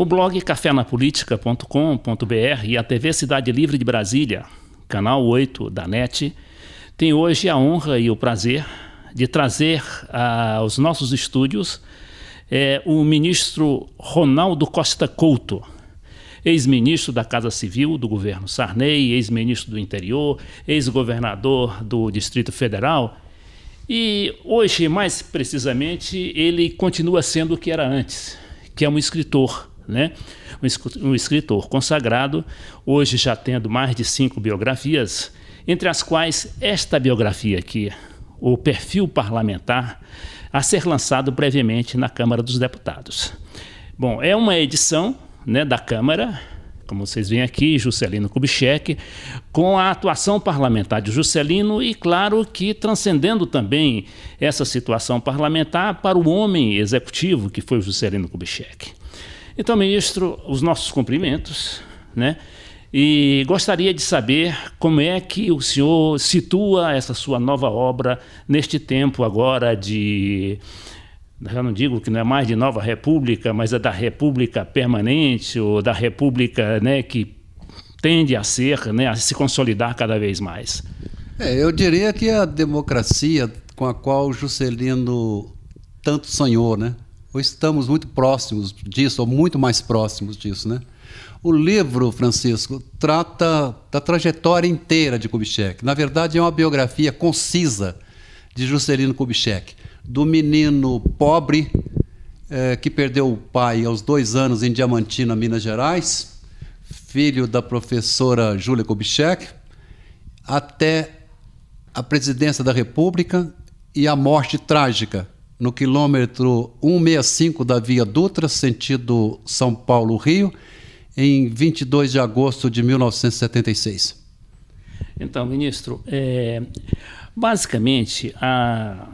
O blog cafenapolitica.com.br e a TV Cidade Livre de Brasília, canal 8 da NET, tem hoje a honra e o prazer de trazer ah, aos nossos estúdios é, o ministro Ronaldo Costa Couto, ex-ministro da Casa Civil do governo Sarney, ex-ministro do Interior, ex-governador do Distrito Federal. E hoje, mais precisamente, ele continua sendo o que era antes, que é um escritor né? um escritor consagrado, hoje já tendo mais de cinco biografias, entre as quais esta biografia aqui, o perfil parlamentar, a ser lançado brevemente na Câmara dos Deputados. Bom, é uma edição né, da Câmara, como vocês veem aqui, Juscelino Kubitschek, com a atuação parlamentar de Juscelino e, claro, que transcendendo também essa situação parlamentar para o homem executivo que foi Juscelino Kubitschek. Então, ministro, os nossos cumprimentos, né? E gostaria de saber como é que o senhor situa essa sua nova obra neste tempo agora de já não digo que não é mais de nova república, mas é da república permanente ou da república né, que tende a ser, né, a se consolidar cada vez mais. É, eu diria que a democracia com a qual Juscelino tanto sonhou, né? ou estamos muito próximos disso, ou muito mais próximos disso, né? O livro, Francisco, trata da trajetória inteira de Kubitschek. Na verdade, é uma biografia concisa de Juscelino Kubitschek, do menino pobre é, que perdeu o pai aos dois anos em Diamantina, Minas Gerais, filho da professora Júlia Kubitschek, até a presidência da República e a morte trágica no quilômetro 165 da Via Dutra, sentido São Paulo-Rio, em 22 de agosto de 1976. Então, ministro, é, basicamente a,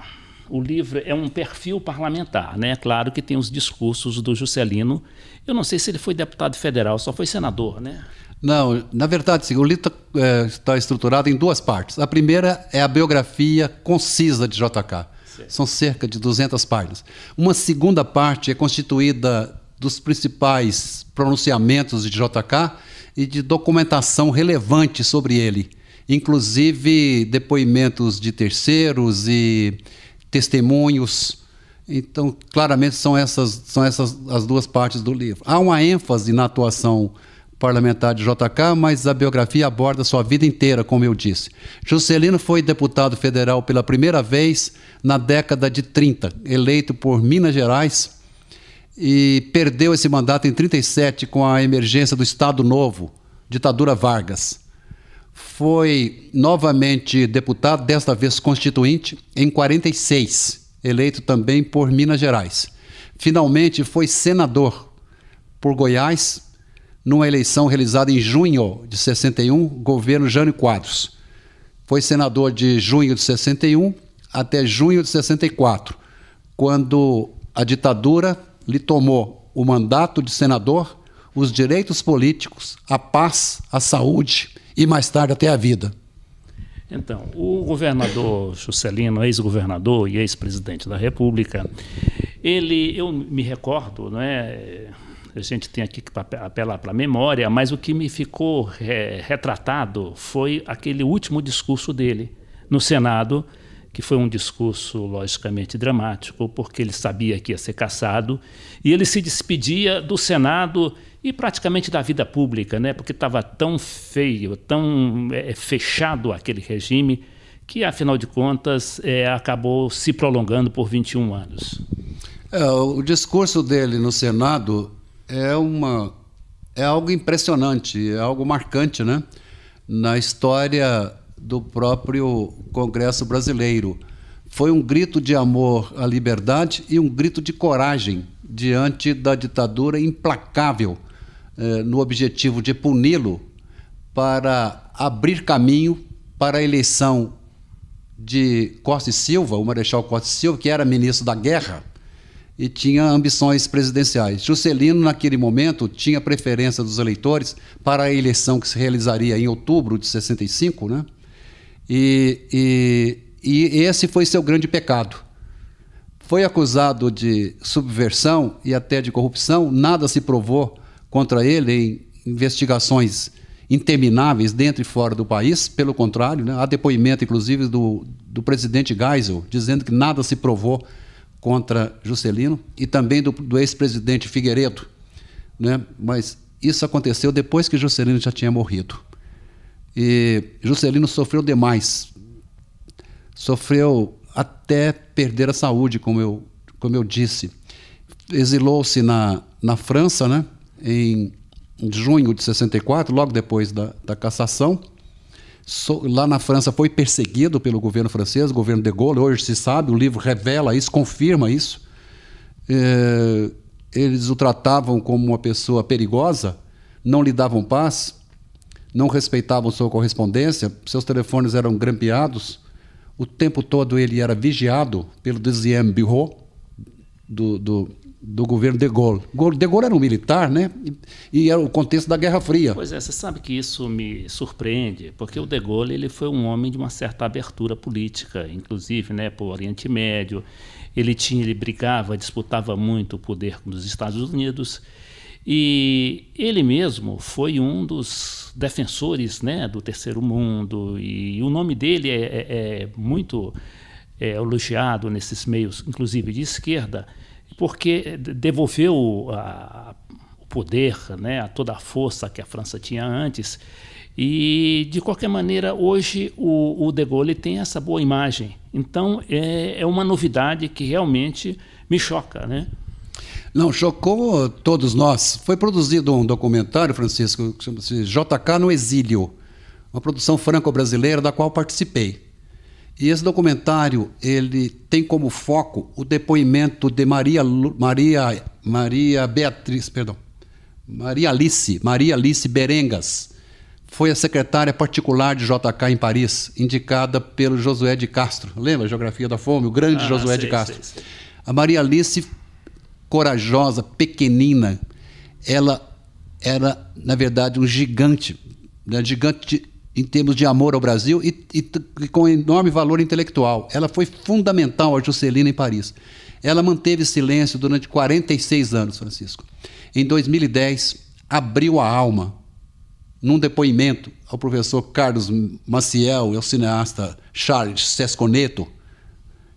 o livro é um perfil parlamentar, né? Claro que tem os discursos do Juscelino. Eu não sei se ele foi deputado federal, só foi senador, né? Não, na verdade, sim, o livro está é, tá estruturado em duas partes. A primeira é a biografia concisa de JK. São cerca de 200 páginas. Uma segunda parte é constituída dos principais pronunciamentos de JK e de documentação relevante sobre ele, inclusive depoimentos de terceiros e testemunhos. Então, claramente são essas são essas as duas partes do livro. Há uma ênfase na atuação parlamentar de JK, mas a biografia aborda sua vida inteira, como eu disse. Juscelino foi deputado federal pela primeira vez na década de 30, eleito por Minas Gerais e perdeu esse mandato em 37 com a emergência do Estado Novo, ditadura Vargas. Foi novamente deputado, desta vez constituinte, em 46, eleito também por Minas Gerais. Finalmente foi senador por Goiás numa eleição realizada em junho de 61, governo Jânio Quadros. Foi senador de junho de 61 até junho de 64, quando a ditadura lhe tomou o mandato de senador, os direitos políticos, a paz, a saúde e mais tarde até a vida. Então, o governador Juscelino, ex-governador e ex-presidente da República, ele, eu me recordo, não é? a gente tem aqui que tá apelar para a memória, mas o que me ficou é, retratado foi aquele último discurso dele no Senado, que foi um discurso logicamente dramático, porque ele sabia que ia ser caçado, e ele se despedia do Senado e praticamente da vida pública, né? porque estava tão feio, tão é, fechado aquele regime, que afinal de contas é, acabou se prolongando por 21 anos. É, o discurso dele no Senado é uma é algo impressionante, é algo marcante, né? Na história do próprio Congresso brasileiro. Foi um grito de amor à liberdade e um grito de coragem diante da ditadura implacável eh, no objetivo de puni-lo para abrir caminho para a eleição de Costa e Silva, o Marechal Costa e Silva, que era ministro da Guerra e tinha ambições presidenciais. Juscelino, naquele momento, tinha preferência dos eleitores para a eleição que se realizaria em outubro de 65, né? E, e, e esse foi seu grande pecado. Foi acusado de subversão e até de corrupção, nada se provou contra ele em investigações intermináveis dentro e fora do país, pelo contrário, né? há depoimento, inclusive, do, do presidente Geisel, dizendo que nada se provou contra Juscelino e também do, do ex-presidente Figueiredo. Né? Mas isso aconteceu depois que Juscelino já tinha morrido. E Juscelino sofreu demais. Sofreu até perder a saúde, como eu, como eu disse. Exilou-se na, na França, né? em junho de 64, logo depois da, da cassação So, lá na França foi perseguido pelo governo francês, governo de Gaulle, hoje se sabe, o livro revela isso, confirma isso. É, eles o tratavam como uma pessoa perigosa, não lhe davam paz, não respeitavam sua correspondência, seus telefones eram grampeados, o tempo todo ele era vigiado pelo Deuxième Bureau, do, do do governo de Gaulle. De Gaulle era um militar, né? E era o contexto da Guerra Fria. Pois é, você sabe que isso me surpreende, porque o de Gaulle ele foi um homem de uma certa abertura política, inclusive, né, para o Oriente Médio. Ele tinha, ele brigava, disputava muito o poder com os Estados Unidos. E ele mesmo foi um dos defensores né, do terceiro mundo, e o nome dele é, é, é muito é, elogiado nesses meios, inclusive de esquerda, porque devolveu a, o poder, né, a toda a força que a França tinha antes. E, de qualquer maneira, hoje o, o De Gaulle tem essa boa imagem. Então, é, é uma novidade que realmente me choca, né? Não, chocou todos nós. Foi produzido um documentário, Francisco, que chama-se JK no Exílio, uma produção franco-brasileira da qual participei. E esse documentário ele tem como foco o depoimento de Maria Maria Maria Beatriz, perdão, Maria Alice, Maria Alice Berengas. Foi a secretária particular de JK em Paris, indicada pelo Josué de Castro. Lembra a Geografia da Fome? O grande ah, Josué sei, de Castro. Sei, sei. A Maria Alice, corajosa, pequenina, ela era, na verdade, um gigante, né? gigante em termos de amor ao Brasil e, e, e com enorme valor intelectual. Ela foi fundamental a Juscelina em Paris. Ela manteve silêncio durante 46 anos, Francisco. Em 2010, abriu a alma num depoimento ao professor Carlos Maciel e é ao cineasta Charles Sesconeto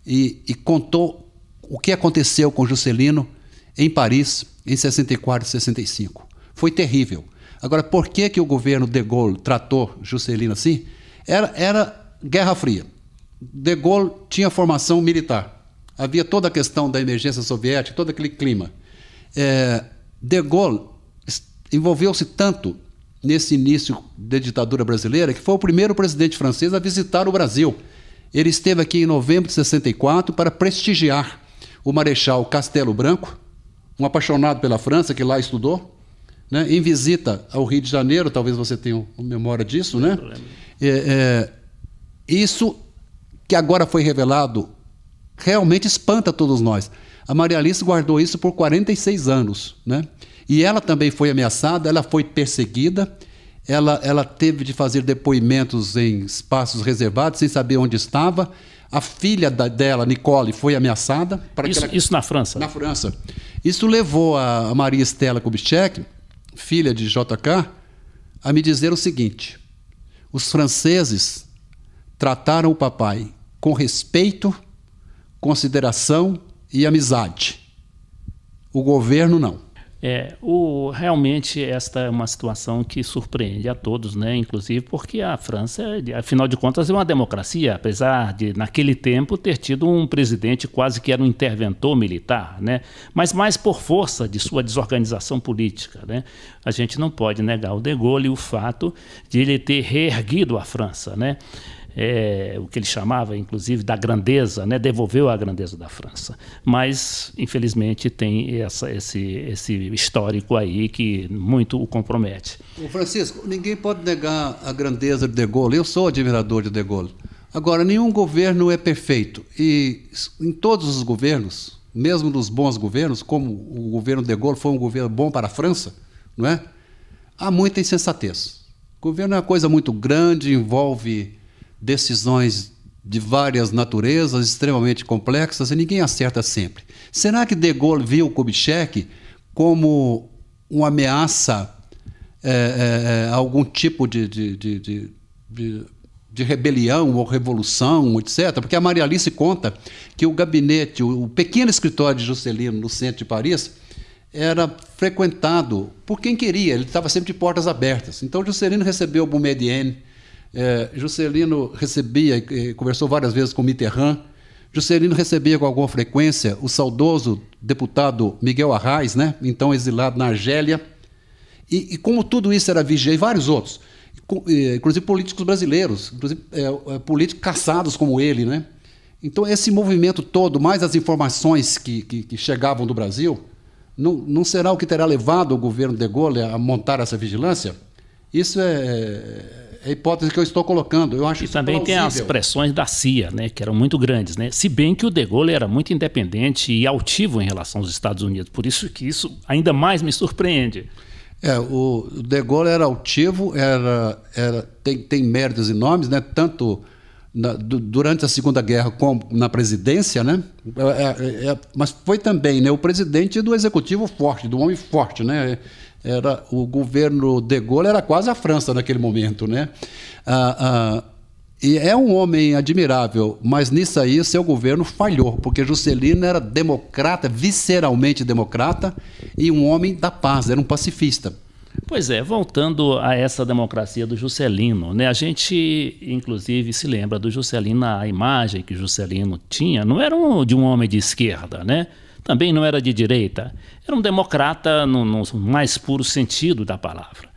e, e contou o que aconteceu com Juscelino em Paris em 64 e 65. Foi terrível. Agora, por que, que o governo de Gaulle tratou Juscelino assim? Era, era Guerra Fria. De Gaulle tinha formação militar. Havia toda a questão da emergência soviética, todo aquele clima. É, de Gaulle envolveu-se tanto nesse início da ditadura brasileira que foi o primeiro presidente francês a visitar o Brasil. Ele esteve aqui em novembro de 64 para prestigiar o Marechal Castelo Branco, um apaixonado pela França que lá estudou, né, em visita ao Rio de Janeiro, talvez você tenha memória disso, Não né? É, é, isso que agora foi revelado realmente espanta todos nós. A Maria Alice guardou isso por 46 anos, né? E ela também foi ameaçada, ela foi perseguida, ela, ela teve de fazer depoimentos em espaços reservados, sem saber onde estava. A filha da, dela, Nicole, foi ameaçada. Isso, ela... isso, na França? Né? Na França. Isso levou a, a Maria Estela Kubitschek filha de JK, a me dizer o seguinte: os franceses trataram o papai com respeito, consideração e amizade. O governo não. É, o, realmente esta é uma situação que surpreende a todos, né? inclusive porque a França, afinal de contas, é uma democracia, apesar de, naquele tempo, ter tido um presidente quase que era um interventor militar, né? mas mais por força de sua desorganização política. Né? A gente não pode negar o De Gaulle e o fato de ele ter reerguido a França. Né? é, o que ele chamava, inclusive, da grandeza, né? devolveu a grandeza da França. Mas, infelizmente, tem essa, esse, esse histórico aí que muito o compromete. Ô Francisco, ninguém pode negar a grandeza de De Gaulle. Eu sou admirador de De Gaulle. Agora, nenhum governo é perfeito. E em todos os governos, mesmo nos bons governos, como o governo de Gaulle foi um governo bom para a França, não é? há muita insensatez. O governo é uma coisa muito grande, envolve decisões de várias naturezas, extremamente complexas, e ninguém acerta sempre. Será que De Gaulle viu Kubitschek como uma ameaça é, é, é a algum tipo de, de, de, de, de rebelião ou revolução, etc. Porque a Maria Alice conta que o gabinete, o, o pequeno escritório de Juscelino no centro de Paris, era frequentado por quem queria, ele estava sempre de portas abertas. Então Juscelino recebeu Boumediene, é, Juscelino recebia, conversou várias vezes com Mitterrand. Juscelino recebia com alguma frequência o saudoso deputado Miguel Arraes, né? então exilado na Argélia. E, e como tudo isso era vigia, e vários outros, inclusive políticos brasileiros, inclusive é, é, políticos caçados como ele. Né? Então, esse movimento todo, mais as informações que, que, que chegavam do Brasil, não, não, será o que terá levado o governo de Gaulle a montar essa vigilância? Isso é, é é a hipótese que eu estou colocando. Eu acho e também plausível. tem as pressões da CIA, né, que eram muito grandes, né? Se bem que o De Gaulle era muito independente e altivo em relação aos Estados Unidos, por isso que isso ainda mais me surpreende. É, o De Gaulle era altivo, era, era tem, tem méritos enormes, né? Tanto na, durante a Segunda Guerra como na presidência, né? É, é, é, mas foi também, né, o presidente do executivo forte, do homem forte, né? era o governo de Gaulle era quase a França naquele momento, né? Ah, ah, e é um homem admirável, mas nisso aí seu governo falhou, porque Juscelino era democrata, visceralmente democrata, e um homem da paz, era um pacifista. Pois é, voltando a essa democracia do Juscelino, né? A gente, inclusive, se lembra do Juscelino, a imagem que Juscelino tinha, não era um, de um homem de esquerda, né? também não era de direita, era um democrata no, no mais puro sentido da palavra.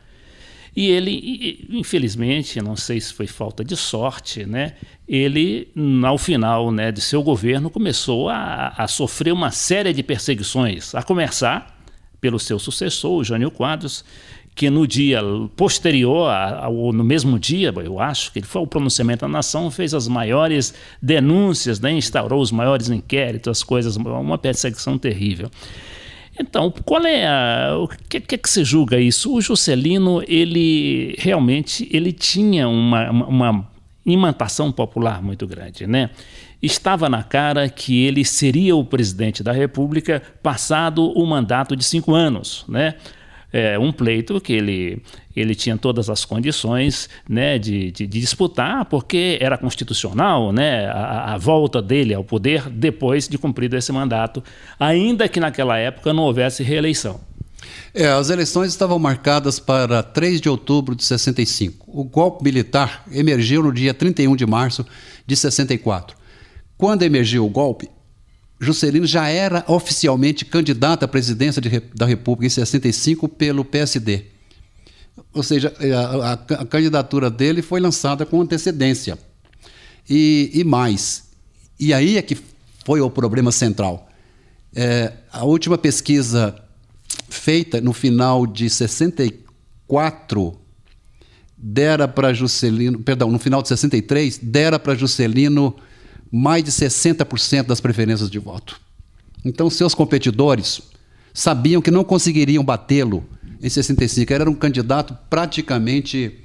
E ele, infelizmente, não sei se foi falta de sorte, né? ele, ao final né, de seu governo, começou a, a sofrer uma série de perseguições, a começar pelo seu sucessor, o Jânio Quadros, que no dia posterior, ou no mesmo dia, eu acho, que ele foi o pronunciamento da nação, fez as maiores denúncias, né? instaurou os maiores inquéritos, as coisas, uma perseguição terrível. Então, qual é a, o que, que, que se julga isso? O Juscelino, ele realmente ele tinha uma, uma imantação popular muito grande, né? Estava na cara que ele seria o presidente da República passado o mandato de cinco anos, né? é, um pleito que ele, ele tinha todas as condições né, de, de, de disputar, porque era constitucional né, a, a, volta dele ao poder depois de cumprido esse mandato, ainda que naquela época não houvesse reeleição. É, as eleições estavam marcadas para 3 de outubro de 65. O golpe militar emergiu no dia 31 de março de 64. Quando emergiu o golpe, Juscelino já era oficialmente candidato à presidência de, da República em 65 pelo PSD. Ou seja, é, a, a, a candidatura dele foi lançada com antecedência. E, e, mais, e aí é que foi o problema central. É, a última pesquisa feita no final de 64 dera para Juscelino, perdão, no final de 63 dera para Juscelino mais de 60% das preferências de voto. Então, seus competidores sabiam que não conseguiriam batê-lo em 65. Ele era um candidato praticamente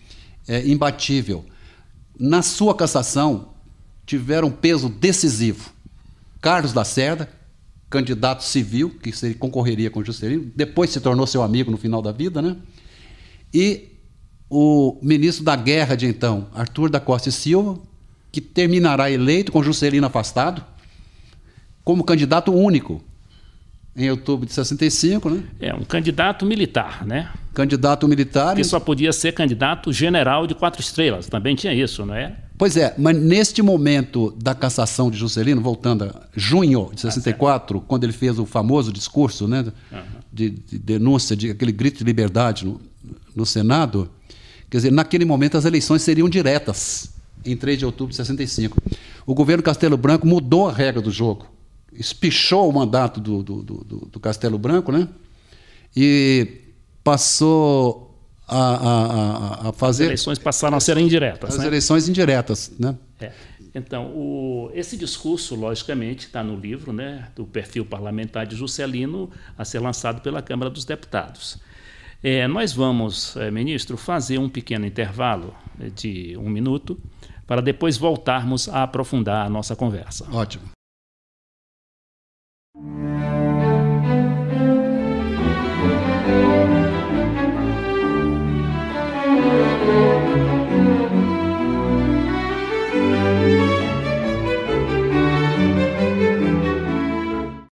é, imbatível. Na sua cassação, tiveram um peso decisivo Carlos Lacerda, candidato civil, que concorreria com Juscelino, depois se tornou seu amigo no final da vida, né? E o ministro da Guerra de então, Arthur da Costa e Silva, que terminará eleito com Juscelino afastado, como candidato único em outubro de 65, né? É, um candidato militar, né? Candidato militar. Que só podia ser candidato general de quatro estrelas, também tinha isso, não é? Pois é, mas neste momento da cassação de Juscelino, voltando a junho de 64, tá ah, quando ele fez o famoso discurso né, uhum. de, de, denúncia, de aquele grito de liberdade no, no Senado, quer dizer, naquele momento as eleições seriam diretas em 3 de outubro de 65. O governo Castelo Branco mudou a regra do jogo, espichou o mandato do, do, do, do Castelo Branco, né? E passou a, a, a, fazer. As eleições passaram a ser indiretas. As né? eleições indiretas, né? É. Então, o, esse discurso, logicamente, está no livro né, do perfil parlamentar de Juscelino a ser lançado pela Câmara dos Deputados. É, nós vamos, é, ministro, fazer um pequeno intervalo é, de um minuto para depois voltarmos a aprofundar a nossa conversa. Ótimo.